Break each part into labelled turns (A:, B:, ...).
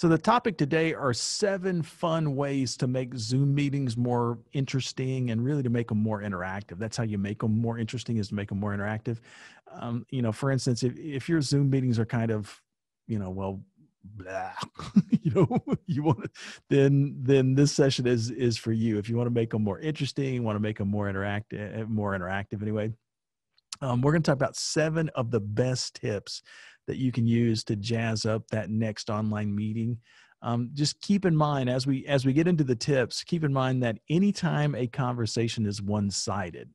A: So, the topic today are seven fun ways to make Zoom meetings more interesting and really to make them more interactive. That's how you make them more interesting is to make them more interactive. Um, you know, for instance, if, if your Zoom meetings are kind of, you know, well, blah, you know, you want to, then then this session is is for you. If you want to make them more interesting, want to make them more interactive, eh, eh, more interactive anyway. Um, we're going to talk about seven of the best tips that you can use to jazz up that next online meeting. Um, just keep in mind as we as we get into the tips, keep in mind that anytime a conversation is one-sided,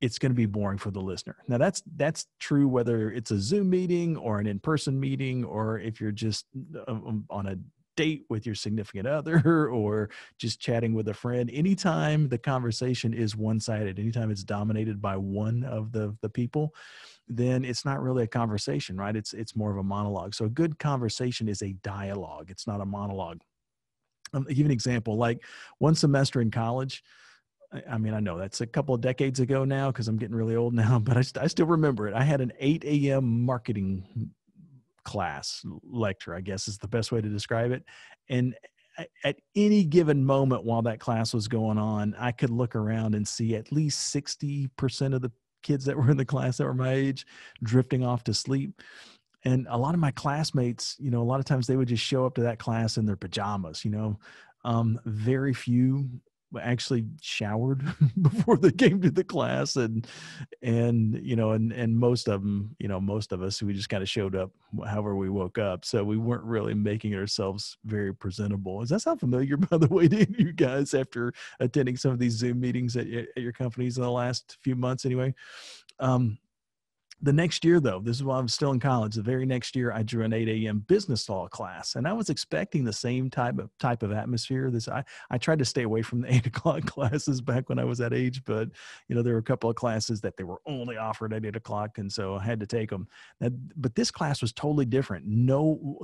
A: it's going to be boring for the listener. Now that's that's true whether it's a Zoom meeting or an in-person meeting or if you're just um, um, on a date with your significant other or just chatting with a friend anytime the conversation is one-sided anytime it's dominated by one of the the people then it's not really a conversation, right? It's it's more of a monologue. So a good conversation is a dialogue. It's not a monologue. I'll um, give an example. Like one semester in college, I mean, I know that's a couple of decades ago now because I'm getting really old now, but I, st- I, still remember it. I had an 8 a.m. marketing class lecture, I guess is the best way to describe it. And at any given moment while that class was going on, I could look around and see at least 60% of the kids that were in the class that were my age drifting off to sleep and a lot of my classmates you know a lot of times they would just show up to that class in their pajamas you know um, very few actually showered before they came to the class and and you know and and most of them you know most of us we just kind of showed up however we woke up so we weren't really making ourselves very presentable does that sound familiar by the way to you guys after attending some of these zoom meetings at, at your companies in the last few months anyway um the next year, though, this is while i was still in college. The very next year, I drew an 8 a.m. business law class, and I was expecting the same type of type of atmosphere. This I I tried to stay away from the eight o'clock classes back when I was that age, but you know there were a couple of classes that they were only offered at eight o'clock, and so I had to take them. but this class was totally different. No,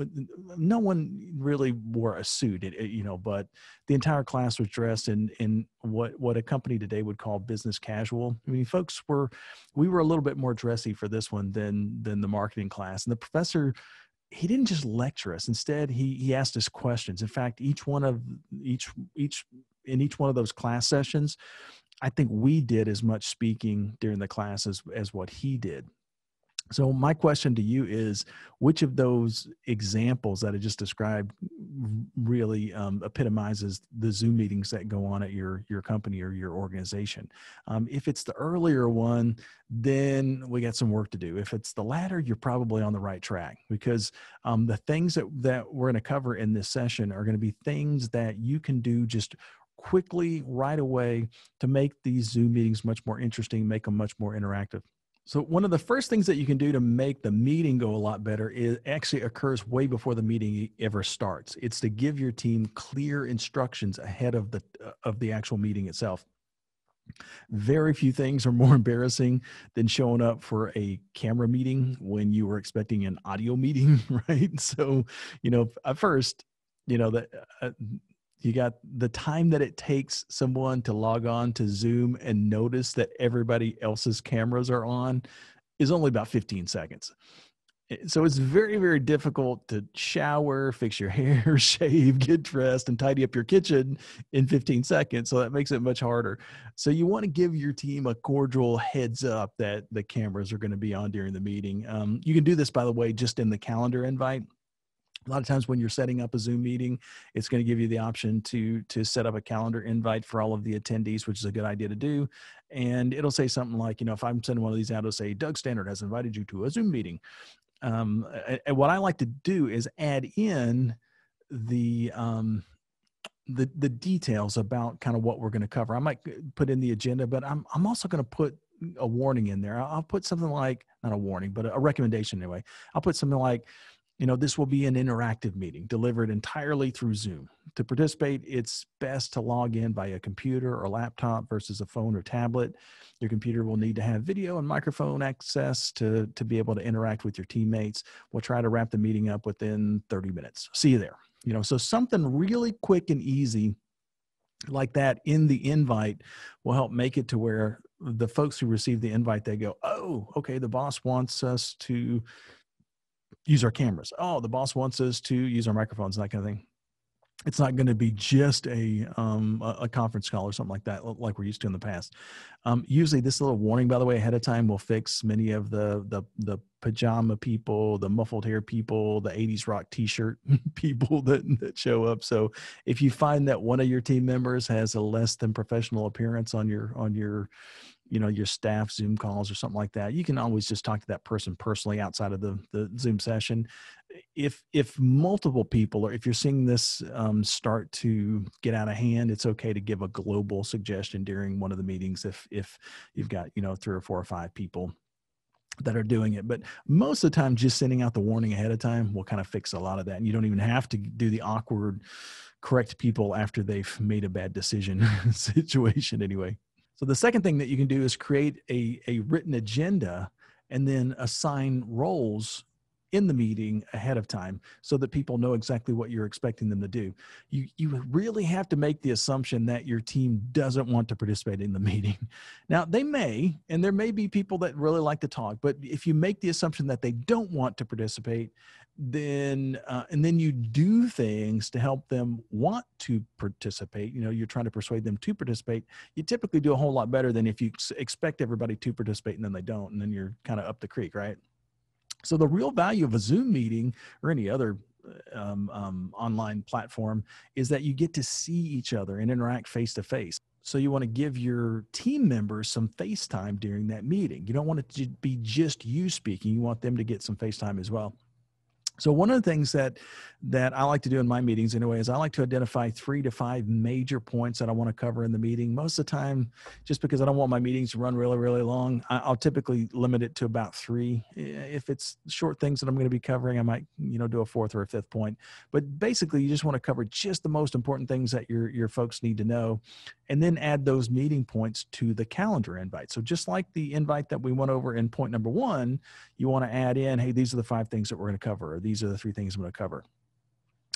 A: no one really wore a suit, you know, but the entire class was dressed in in what what a company today would call business casual. I mean, folks were we were a little bit more dressy for for this one than than the marketing class. And the professor he didn't just lecture us. Instead, he he asked us questions. In fact, each one of each each in each one of those class sessions, I think we did as much speaking during the class as, as what he did. So, my question to you is which of those examples that I just described really um, epitomizes the Zoom meetings that go on at your, your company or your organization? Um, if it's the earlier one, then we got some work to do. If it's the latter, you're probably on the right track because um, the things that, that we're going to cover in this session are going to be things that you can do just quickly right away to make these Zoom meetings much more interesting, make them much more interactive. So one of the first things that you can do to make the meeting go a lot better is actually occurs way before the meeting ever starts. It's to give your team clear instructions ahead of the uh, of the actual meeting itself. Very few things are more embarrassing than showing up for a camera meeting when you were expecting an audio meeting, right? So, you know, at first, you know that uh, you got the time that it takes someone to log on to Zoom and notice that everybody else's cameras are on is only about 15 seconds. So it's very, very difficult to shower, fix your hair, shave, get dressed, and tidy up your kitchen in 15 seconds. So that makes it much harder. So you want to give your team a cordial heads up that the cameras are going to be on during the meeting. Um, you can do this, by the way, just in the calendar invite a lot of times when you're setting up a zoom meeting it's going to give you the option to to set up a calendar invite for all of the attendees which is a good idea to do and it'll say something like you know if i'm sending one of these out it'll say doug standard has invited you to a zoom meeting um, and what i like to do is add in the um, the the details about kind of what we're going to cover i might put in the agenda but i'm, I'm also going to put a warning in there i'll put something like not a warning but a recommendation anyway i'll put something like you know, this will be an interactive meeting delivered entirely through Zoom. To participate, it's best to log in by a computer or laptop versus a phone or tablet. Your computer will need to have video and microphone access to, to be able to interact with your teammates. We'll try to wrap the meeting up within 30 minutes. See you there. You know, so something really quick and easy like that in the invite will help make it to where the folks who receive the invite they go oh okay the boss wants us to use our cameras. Oh, the boss wants us to use our microphones and that kind of thing. It's not going to be just a, um, a conference call or something like that, like we're used to in the past. Um, usually, this little warning, by the way, ahead of time will fix many of the the, the pajama people, the muffled hair people, the '80s rock T-shirt people that that show up. So, if you find that one of your team members has a less than professional appearance on your on your you know your staff zoom calls or something like that you can always just talk to that person personally outside of the, the zoom session if if multiple people or if you're seeing this um, start to get out of hand it's okay to give a global suggestion during one of the meetings if if you've got you know three or four or five people that are doing it. But most of the time, just sending out the warning ahead of time will kind of fix a lot of that. And you don't even have to do the awkward correct people after they've made a bad decision situation anyway. So the second thing that you can do is create a, a written agenda and then assign roles in the meeting ahead of time so that people know exactly what you're expecting them to do. You you really have to make the assumption that your team doesn't want to participate in the meeting. Now, they may and there may be people that really like to talk, but if you make the assumption that they don't want to participate, then uh, and then you do things to help them want to participate you know you're trying to persuade them to participate you typically do a whole lot better than if you expect everybody to participate and then they don't and then you're kind of up the creek right so the real value of a Zoom meeting or any other uh, um, um, online platform is that you get to see each other and interact face to face. So you want to give your team members some FaceTime during that meeting. You don't want it to be just you speaking. You want them to get some FaceTime as well. So one of the things that that I like to do in my meetings anyway is I like to identify three to five major points that I want to cover in the meeting. Most of the time, just because I don't want my meetings to run really, really long, I'll typically limit it to about three. If it's short things that I'm going to be covering, I might, you know, do a fourth or a fifth point. But basically you just want to cover just the most important things that your your folks need to know. And then add those meeting points to the calendar invite. So just like the invite that we went over in point number one, you want to add in, hey, these are the five things that we're going to cover these are the three things I'm going to cover.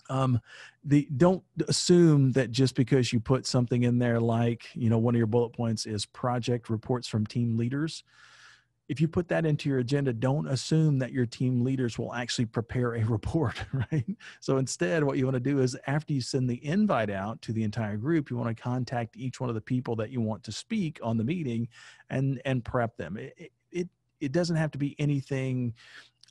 A: Um, the don't assume that just because you put something in there, like you know, one of your bullet points is project reports from team leaders. If you put that into your agenda, don't assume that your team leaders will actually prepare a report, right? So instead, what you want to do is after you send the invite out to the entire group, you want to contact each one of the people that you want to speak on the meeting and and prep them. It, it, it doesn't have to be anything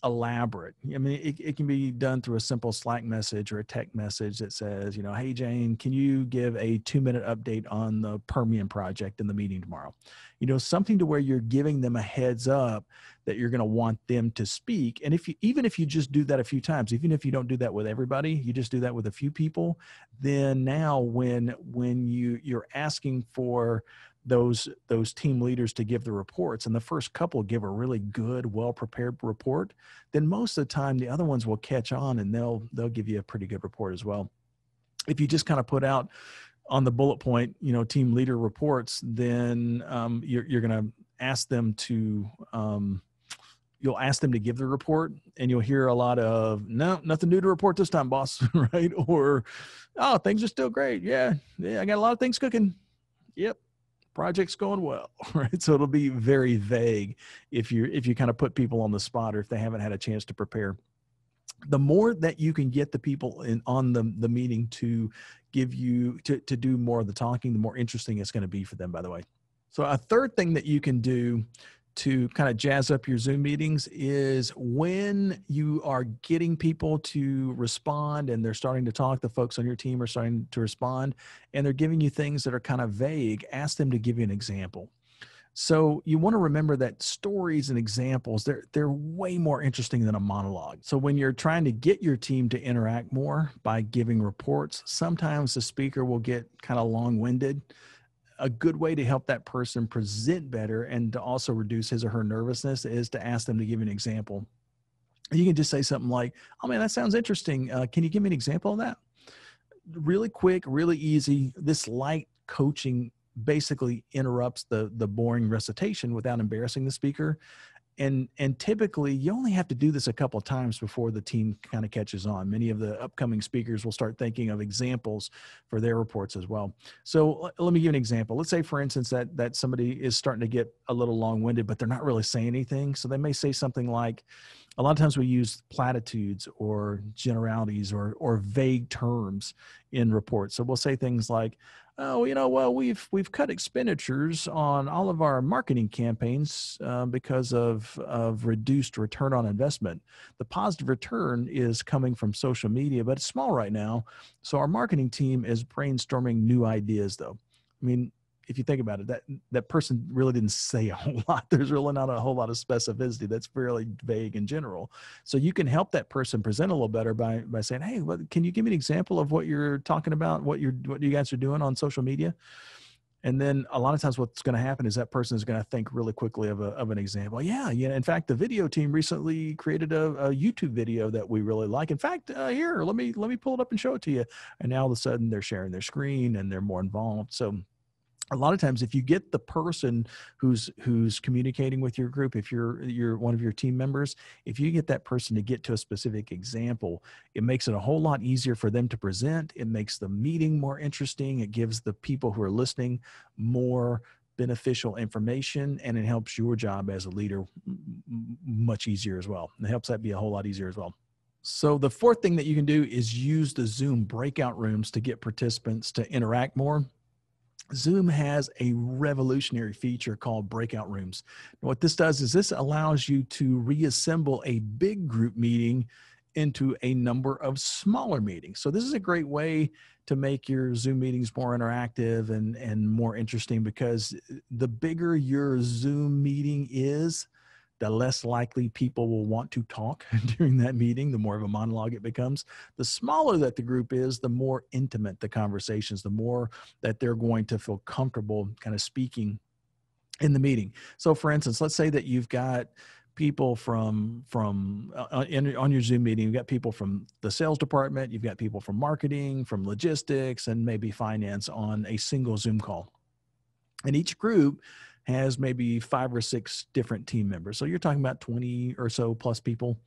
A: elaborate. I mean, it, it can be done through a simple Slack message or a text message that says, you know, hey, Jane, can you give a two minute update on the Permian project in the meeting tomorrow? You know, something to where you're giving them a heads up that you're going to want them to speak. And if you, even if you just do that a few times, even if you don't do that with everybody, you just do that with a few people, then now when, when you, you're asking for those those team leaders to give the reports and the first couple give a really good well prepared report then most of the time the other ones will catch on and they'll they'll give you a pretty good report as well if you just kind of put out on the bullet point you know team leader reports then um, you're, you're going to ask them to um, you'll ask them to give the report and you'll hear a lot of no nothing new to report this time boss right or oh things are still great yeah yeah i got a lot of things cooking yep project's going well right so it'll be very vague if you if you kind of put people on the spot or if they haven't had a chance to prepare the more that you can get the people in on the, the meeting to give you to, to do more of the talking the more interesting it's going to be for them by the way so a third thing that you can do to kind of jazz up your Zoom meetings is when you are getting people to respond and they're starting to talk, the folks on your team are starting to respond, and they're giving you things that are kind of vague, ask them to give you an example. So you want to remember that stories and examples they're they're way more interesting than a monologue. So when you're trying to get your team to interact more by giving reports, sometimes the speaker will get kind of long-winded a good way to help that person present better and to also reduce his or her nervousness is to ask them to give an example. You can just say something like, "Oh man, that sounds interesting. Uh, can you give me an example of that?" Really quick, really easy. This light coaching basically interrupts the the boring recitation without embarrassing the speaker and and typically you only have to do this a couple times before the team kind of catches on many of the upcoming speakers will start thinking of examples for their reports as well so let me give an example let's say for instance that that somebody is starting to get a little long-winded but they're not really saying anything so they may say something like a lot of times we use platitudes or generalities or or vague terms in reports so we'll say things like oh, you know, well, we've we've cut expenditures on all of our marketing campaigns uh, because of of reduced return on investment. The positive return is coming from social media, but it's small right now. So our marketing team is brainstorming new ideas, though. I mean, if you think about it, that that person really didn't say a whole lot. There's really not a whole lot of specificity. That's fairly vague in general. So you can help that person present a little better by by saying, "Hey, can you give me an example of what you're talking about? What you're what you guys are doing on social media?" And then a lot of times, what's going to happen is that person is going to think really quickly of, a, of an example. Yeah, yeah. In fact, the video team recently created a, a YouTube video that we really like. In fact, uh, here, let me let me pull it up and show it to you. And now all of a sudden, they're sharing their screen and they're more involved. So a lot of times if you get the person who's who's communicating with your group if you're you're one of your team members if you get that person to get to a specific example it makes it a whole lot easier for them to present it makes the meeting more interesting it gives the people who are listening more beneficial information and it helps your job as a leader much easier as well it helps that be a whole lot easier as well so the fourth thing that you can do is use the zoom breakout rooms to get participants to interact more Zoom has a revolutionary feature called breakout rooms. What this does is this allows you to reassemble a big group meeting into a number of smaller meetings. So this is a great way to make your Zoom meetings more interactive and and more interesting because the bigger your Zoom meeting is, the less likely people will want to talk during that meeting, the more of a monologue it becomes. The smaller that the group is, the more intimate the conversations, the more that they're going to feel comfortable kind of speaking in the meeting. So, for instance, let's say that you've got people from from uh, uh, in, on your zoom meeting you've got people from the sales department you've got people from marketing from logistics and maybe finance on a single zoom call and each group has maybe five or six different team members. So you're talking about 20 or so plus people.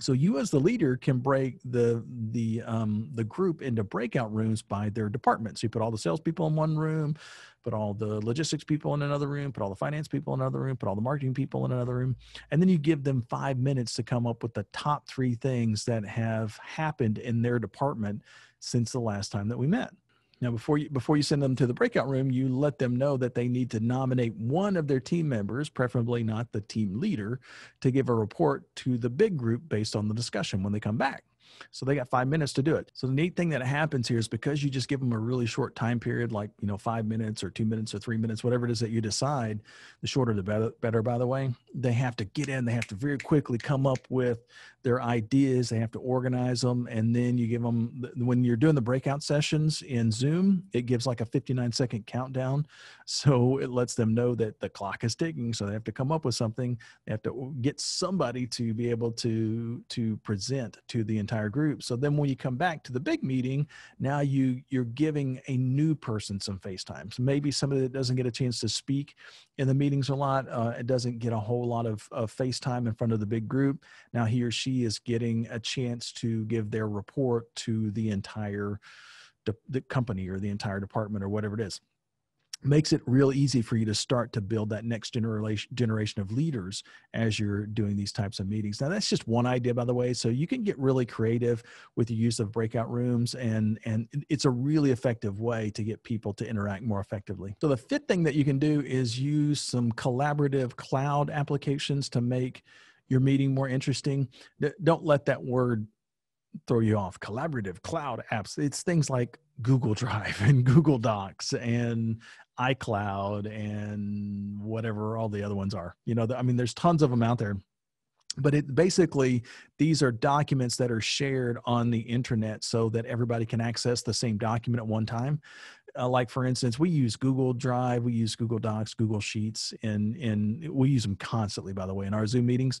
A: So you as the leader can break the the um, the group into breakout rooms by their departments. So you put all the salespeople in one room, put all the logistics people in another room, put all the finance people in another room, put all the marketing people in another room, and then you give them five minutes to come up with the top three things that have happened in their department since the last time that we met. Now, before you before you send them to the breakout room, you let them know that they need to nominate one of their team members, preferably not the team leader, to give a report to the big group based on the discussion when they come back. So they got five minutes to do it. So the neat thing that happens here is because you just give them a really short time period, like you know five minutes or two minutes or three minutes, whatever it is that you decide. The shorter the better. Better, by the way. They have to get in. They have to very quickly come up with their ideas they have to organize them and then you give them when you're doing the breakout sessions in zoom it gives like a 59 second countdown so it lets them know that the clock is ticking so they have to come up with something they have to get somebody to be able to to present to the entire group so then when you come back to the big meeting now you you're giving a new person some face time so maybe somebody that doesn't get a chance to speak in the meetings a lot uh, it doesn't get a whole lot of, of face time in front of the big group now he or she is getting a chance to give their report to the entire de- the company or the entire department or whatever it is makes it real easy for you to start to build that next generation generation of leaders as you're doing these types of meetings. Now that's just one idea by the way, so you can get really creative with the use of breakout rooms and and it's a really effective way to get people to interact more effectively. So the fifth thing that you can do is use some collaborative cloud applications to make your meeting more interesting. Don't let that word throw you off. Collaborative cloud apps, it's things like Google Drive and Google Docs and iCloud and whatever all the other ones are. You know, I mean, there's tons of them out there. But it basically, these are documents that are shared on the internet so that everybody can access the same document at one time uh, like for instance, we use Google Drive, we use Google Docs, Google Sheets, and and we use them constantly. By the way, in our Zoom meetings,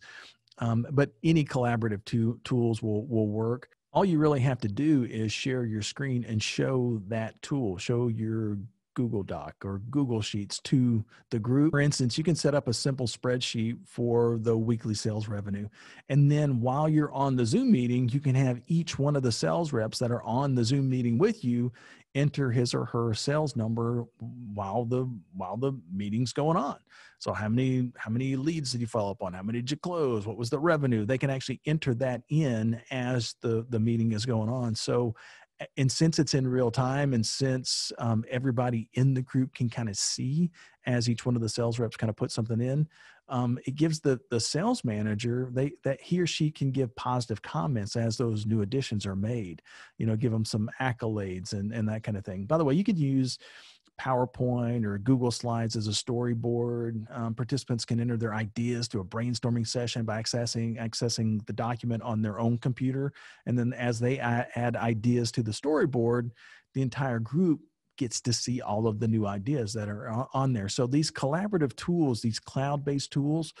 A: um, but any collaborative to, tools will will work all you really have to do is share your screen and show that tool show your Google Doc or Google Sheets to the group. For instance, you can set up a simple spreadsheet for the weekly sales revenue. And then while you're on the Zoom meeting, you can have each one of the sales reps that are on the Zoom meeting with you enter his or her sales number while the while the meeting's going on. So how many how many leads did you follow up on? How many did you close? What was the revenue? They can actually enter that in as the the meeting is going on. So and since it's in real time and since um, everybody in the group can kind of see as each one of the sales reps kind of put something in um, it gives the the sales manager they that he or she can give positive comments as those new additions are made you know give them some accolades and and that kind of thing by the way you could use PowerPoint or Google Slides as a storyboard. Um, participants can enter their ideas to a brainstorming session by accessing accessing the document on their own computer, and then as they add ideas to the storyboard, the entire group gets to see all of the new ideas that are on there. So these collaborative tools, these cloud-based tools,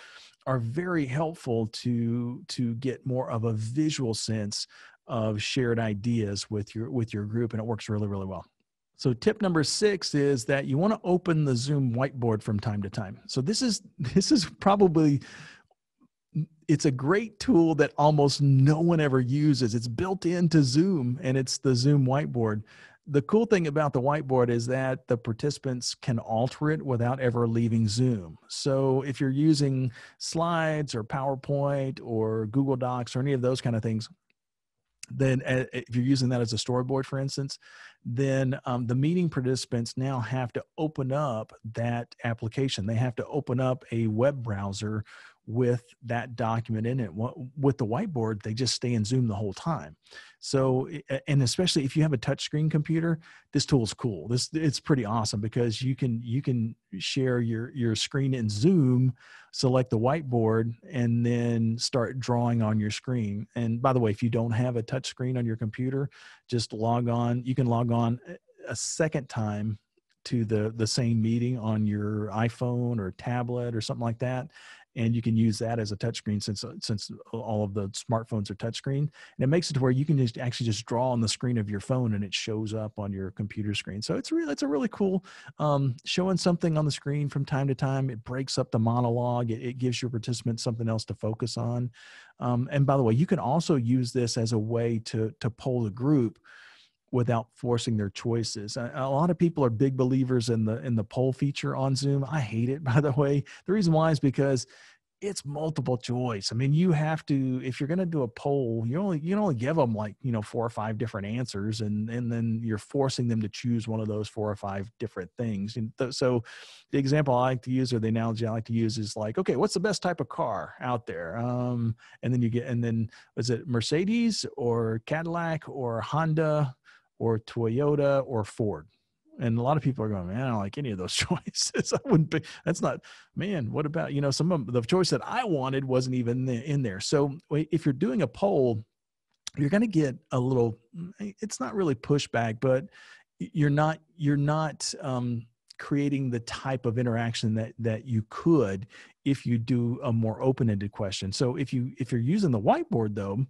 A: are very helpful to to get more of a visual sense of shared ideas with your with your group, and it works really really well. So tip number six is that you want to open the Zoom whiteboard from time to time. So this is this is probably it's a great tool that almost no one ever uses. It's built into Zoom and it's the Zoom whiteboard. The cool thing about the whiteboard is that the participants can alter it without ever leaving Zoom. So if you're using slides or PowerPoint or Google Docs or any of those kind of things, then eh, eh, if you're using that as a storyboard for instance then um, the meeting participants now have to open up that application they have to open up a web browser with that document in it. With the whiteboard, they just stay in Zoom the whole time. So, and especially if you have a touchscreen computer, this tool is cool. This it's pretty awesome because you can you can share your your screen in Zoom, select the whiteboard, and then start drawing on your screen. And by the way, if you don't have a touchscreen on your computer, just log on. You can log on a second time to the the same meeting on your iPhone or tablet or something like that and you can use that as a touchscreen since uh, since all of the smartphones are touchscreen and it makes it to where you can just actually just draw on the screen of your phone and it shows up on your computer screen so it's really it's a really cool um, showing something on the screen from time to time it breaks up the monologue it, it gives your participants something else to focus on um, and by the way you can also use this as a way to to pull the group without forcing their choices. A, lot of people are big believers in the in the poll feature on Zoom. I hate it, by the way. The reason why is because it's multiple choice. I mean, you have to if you're going to do a poll, you only you only give them like you know four or five different answers, and and then you're forcing them to choose one of those four or five different things. And th- so, the example I like to use or the analogy I like to use is like, okay, what's the best type of car out there? Um, and then you get and then is it Mercedes or Cadillac or Honda? or Toyota or Ford. And a lot of people are going, man, I don't like any of those choices. I wouldn't be, that's not, man, what about, you know, some of the choice that I wanted wasn't even in there. So if you're doing a poll, you're going to get a little, it's not really pushback, but you're not, you're not, um, creating the type of interaction that that you could if you do a more open-ended question so if you if you're using the whiteboard though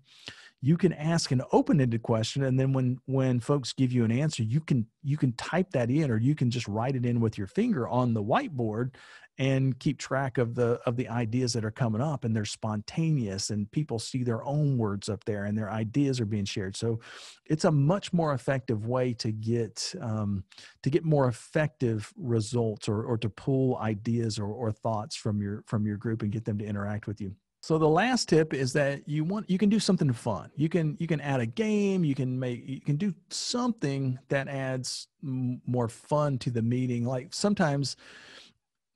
A: you can ask an open-ended question and then when when folks give you an answer you can you can type that in or you can just write it in with your finger on the whiteboard and keep track of the of the ideas that are coming up and they're spontaneous and people see their own words up there and their ideas are being shared so it's a much more effective way to get um, to get more effective results or or to pull ideas or, or thoughts from your from your group and get them to interact with you so the last tip is that you want you can do something fun. You can you can add a game. You can make you can do something that adds m- more fun to the meeting. Like sometimes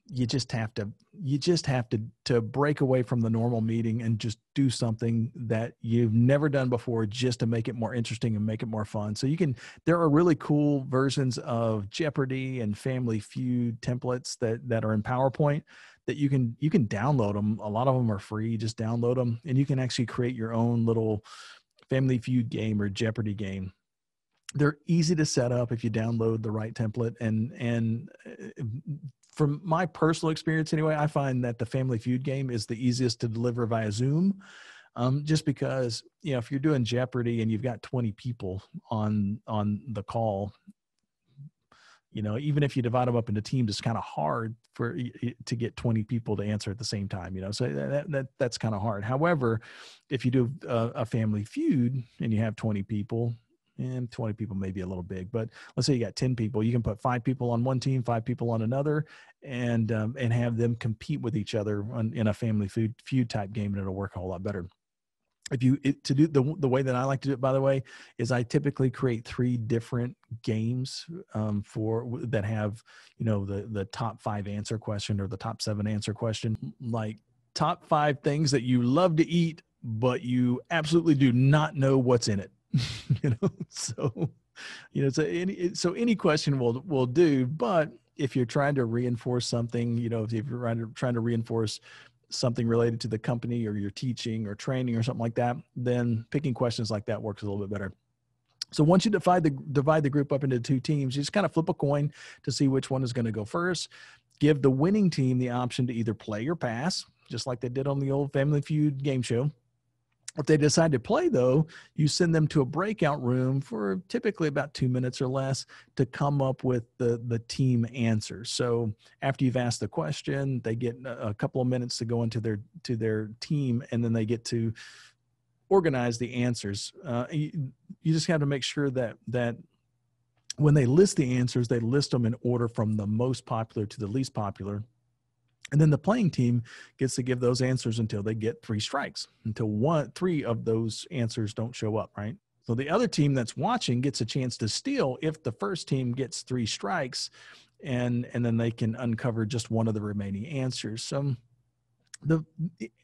A: you just have to you just have to to break away from the normal meeting and just do something that you've never done before just to make it more interesting and make it more fun. So you can there are really cool versions of Jeopardy and Family Feud templates that that are in PowerPoint that you can you can download them. A lot of them are free. Just download them, and you can actually create your own little Family Feud game or Jeopardy game. They're easy to set up if you download the right template, and and uh, from my personal experience anyway, I find that the Family Feud game is the easiest to deliver via Zoom. Um, just because you know if you're doing jeopardy and you've got 20 people on on the call you know even if you divide them up into teams it's kind of hard for to get 20 people to answer at the same time you know so that, that that's kind of hard however if you do a, a, family feud and you have 20 people and 20 people may be a little big but let's say you got 10 people you can put five people on one team five people on another and um, and have them compete with each other on, in a family feud feud type game and it'll work a whole lot better if you it, to do the the way that I like to do it, by the way, is I typically create three different games um, for that have you know the the top five answer question or the top seven answer question, like top five things that you love to eat but you absolutely do not know what's in it. you know, so you know so any so any question will will do, but if you're trying to reinforce something, you know, if you're trying to, trying to reinforce something related to the company or your teaching or training or something like that, then picking questions like that works a little bit better. So once you divide the divide the group up into two teams, you just kind of flip a coin to see which one is going to go first. Give the winning team the option to either play or pass, just like they did on the old Family Feud game show. If they decide to play, though, you send them to a breakout room for typically about two minutes or less to come up with the, the team answer. So after you've asked the question, they get a couple of minutes to go into their to their team, and then they get to organize the answers. Uh, you, you just have to make sure that that when they list the answers, they list them in order from the most popular to the least popular and then the playing team gets to give those answers until they get three strikes, until one, three of those answers don't show up, right? So the other team that's watching gets a chance to steal if the first team gets three strikes and and then they can uncover just one of the remaining answers. So mm, the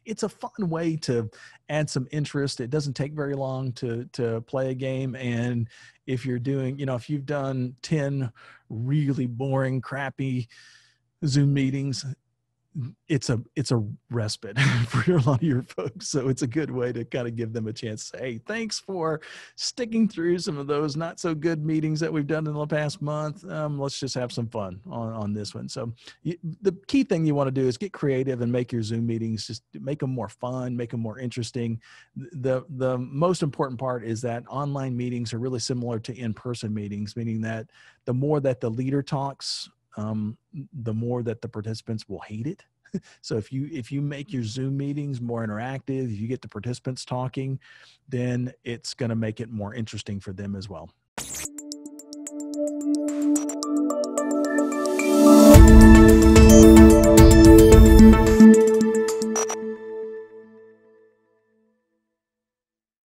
A: it's a fun way to add some interest. It doesn't take very long to to play a game and if you're doing, you know, if you've done 10 really boring crappy Zoom meetings, it's a it's a respite for a lot of your folks so it's a good way to kind of give them a chance to say hey thanks for sticking through some of those not so good meetings that we've done in the past month um, let's just have some fun on, on this one so you, the key thing you want to do is get creative and make your zoom meetings just make them more fun make them more interesting the the most important part is that online meetings are really similar to in-person meetings meaning that the more that the leader talks um, the more that the participants will hate it so if you if you make your mm-hmm. zoom meetings more interactive if you get the participants talking then it's going to make it more interesting for them as well